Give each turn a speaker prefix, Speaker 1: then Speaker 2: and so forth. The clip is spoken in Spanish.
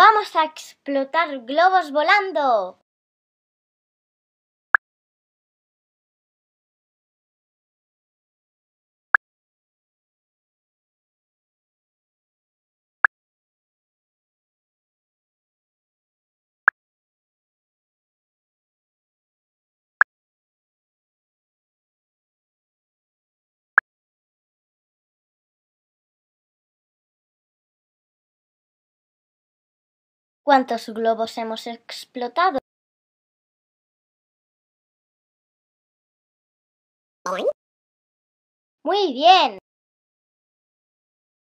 Speaker 1: ¡Vamos a explotar globos volando! ¿Cuántos globos hemos explotado? Muy bien.